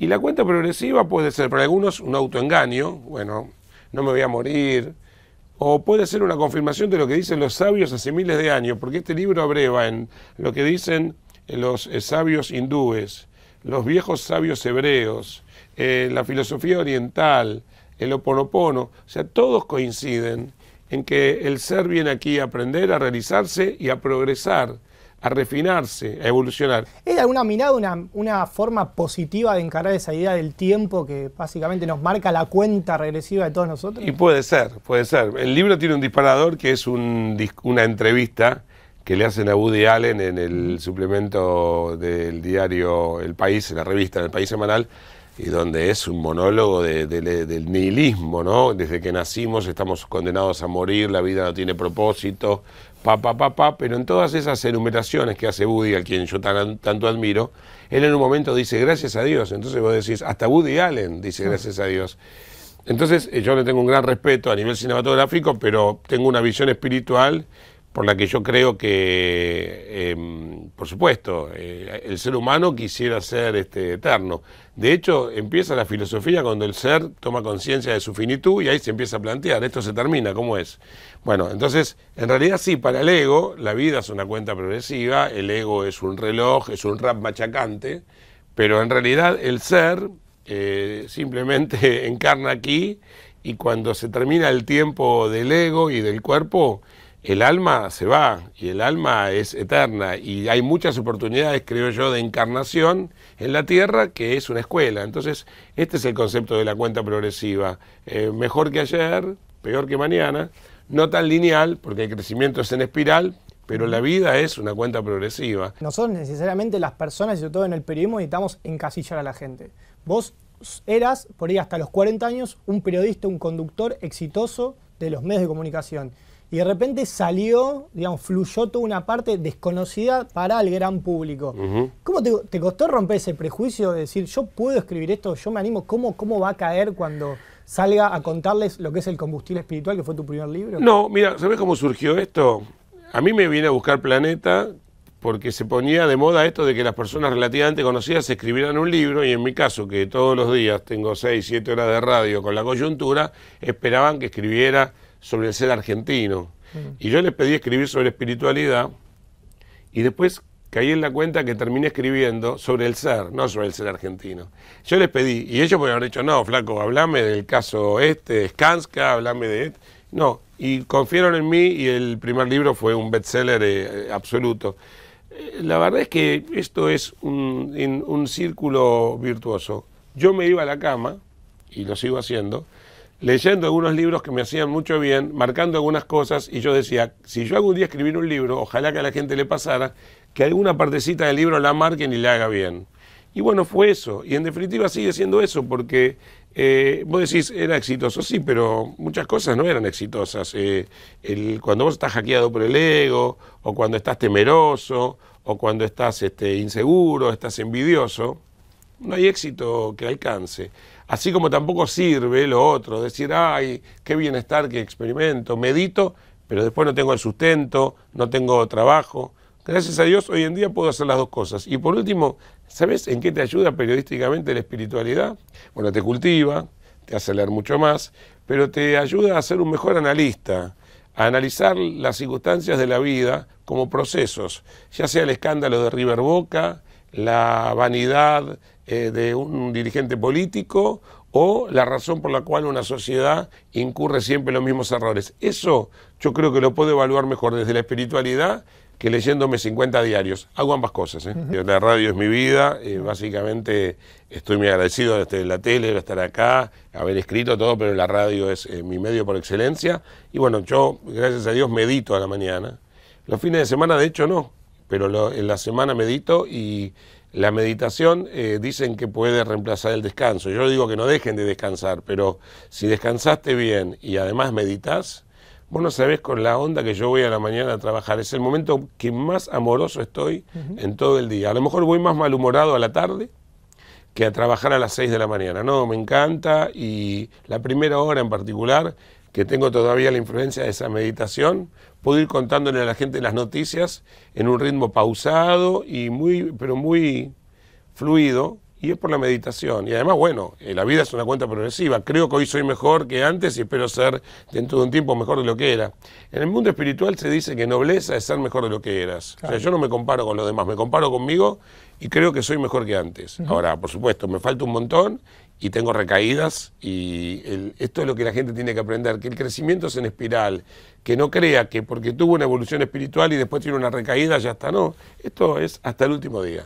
Y la cuenta progresiva puede ser para algunos un autoengaño, bueno, no me voy a morir, o puede ser una confirmación de lo que dicen los sabios hace miles de años, porque este libro abreva en lo que dicen los eh, sabios hindúes, los viejos sabios hebreos, eh, la filosofía oriental, el oponopono, o sea, todos coinciden en que el ser viene aquí a aprender, a realizarse y a progresar a refinarse, a evolucionar. ¿Es alguna mirada una, forma positiva de encarar esa idea del tiempo que básicamente nos marca la cuenta regresiva de todos nosotros? Y puede ser, puede ser. El libro tiene un disparador que es una entrevista que le hacen a Woody Allen en el suplemento del diario El País, en la revista, del el País Semanal, y donde es un monólogo del nihilismo, ¿no? Desde que nacimos estamos condenados a morir, la vida no tiene propósito, pa, pa, pero en todas esas enumeraciones que hace Woody, al quien yo tanto admiro, él en un momento dice gracias a Dios, entonces vos decís, hasta Woody Allen dice gracias a Dios. Entonces eh, yo le tengo un gran respeto a nivel cinematográfico, pero tengo una visión espiritual por la que yo creo que, em, por supuesto, eh, el ser humano quisiera ser este, eterno. De hecho, empieza la filosofía cuando el ser toma conciencia de su finitud y ahí se empieza a plantear, esto se termina, ¿cómo es? Bueno, entonces, en realidad sí, para el ego, la vida es una cuenta progresiva, el ego es un reloj, es un rap machacante, pero en realidad el ser eh, simplemente encarna aquí y cuando se termina el tiempo del ego y del cuerpo, el alma se va y el alma es eterna y hay muchas oportunidades, creo yo, de encarnación en la tierra que es una escuela. Entonces, este es el concepto de la cuenta progresiva. Eh, mejor que ayer, peor que mañana, no tan lineal, porque el crecimiento es en espiral, pero la vida es una cuenta progresiva. Nosotros necesariamente las personas, y sobre todo en el periodismo, necesitamos encasillar a la gente. Vos eras, por ahí hasta los 40 años, un periodista, un conductor exitoso de los medios de comunicación. Y de repente salió, digamos, fluyó toda una parte desconocida para el gran público. ¿Cómo te, costó romper ese prejuicio de decir, yo puedo escribir esto, yo me animo? ¿Cómo, cómo va a caer cuando salga a contarles lo que es el combustible espiritual, que fue tu primer libro? No, mira, ¿sabes cómo surgió esto? A mí me viene a buscar Planeta porque se ponía de moda esto de que las personas relativamente conocidas escribieran un libro y en mi caso, que todos los días tengo 6, 7 horas de radio con la coyuntura, esperaban que escribiera sobre el ser argentino. Mm. Y yo les pedí escribir sobre espiritualidad y después caí en la cuenta que terminé escribiendo sobre el ser, no sobre el ser argentino. Yo les pedí, y ellos me habían dicho, no, flaco, hablame del caso este, Skanska, hablame de este". No, y confiaron en mí y el primer libro fue un bestseller eh, eh, absoluto. Eh, la verdad es que esto es un, un círculo virtuoso. Yo me iba a la cama, y lo sigo haciendo, leyendo algunos libros que me hacían mucho bien, marcando algunas cosas y yo decía, si yo algún día escribir un libro, ojalá que a la gente le pasara, que alguna partecita del libro la marquen y le haga bien. Y bueno, fue eso. Y en definitiva sigue siendo eso, porque eh, vos decís, era exitoso, sí, pero muchas cosas no eran exitosas. Eh, cuando vos estás hackeado por el ego, o cuando estás temeroso, o cuando estás este, inseguro, estás envidioso, no hay éxito que alcance. Así como tampoco sirve lo otro, decir, ay, qué bienestar que experimento, medito, pero después no tengo el sustento, no tengo trabajo. Gracias a Dios hoy en día puedo hacer las dos cosas. Y por último, ¿sabes en qué te ayuda periodísticamente la espiritualidad? Bueno, te cultiva, te hace leer mucho más, pero te ayuda a ser un mejor analista, a analizar las circunstancias de la vida como procesos, ya sea el escándalo de River Boca, la vanidad, eh, de un dirigente político o la razón por la cual una sociedad incurre siempre los mismos errores. Eso yo creo que lo puedo evaluar mejor desde la espiritualidad que leyéndome 50 diarios. Hago ambas cosas. ¿eh? La radio es mi vida, eh, básicamente estoy muy agradecido de en la tele, de estar acá, haber escrito todo, pero la radio es mi medio por excelencia. Y bueno, yo, gracias a Dios, medito a la mañana. Los fines de semana, de hecho, no, pero en la semana medito y la meditación eh, dicen que puede reemplazar el descanso. Yo digo que no dejen de descansar, pero si descansaste bien y además meditas, bueno, no sabés con la onda que yo voy a la mañana a trabajar. Es el momento que más amoroso estoy en todo el día. A lo mejor voy más malhumorado a la tarde que a trabajar a las 6 de la mañana. No, me encanta y la primera hora en particular que tengo todavía la influencia de esa meditación, puedo ir contándole a la gente las noticias en un ritmo pausado y muy, pero muy fluido, y es por la meditación. Y además, bueno, eh, la vida es una cuenta progresiva. Creo que hoy soy mejor que antes y espero ser dentro de un tiempo mejor de lo que era. En el mundo espiritual se dice que nobleza es ser mejor de lo que eras. O sea, yo no me comparo con los demás, me comparo conmigo y creo que soy mejor que antes. Ahora, por supuesto, me falta un montón y tengo recaídas y esto es lo que la gente tiene que aprender, que el crecimiento es en espiral, que no crea que porque tuvo una evolución espiritual y después tiene una recaída ya está, no, esto es hasta el último día.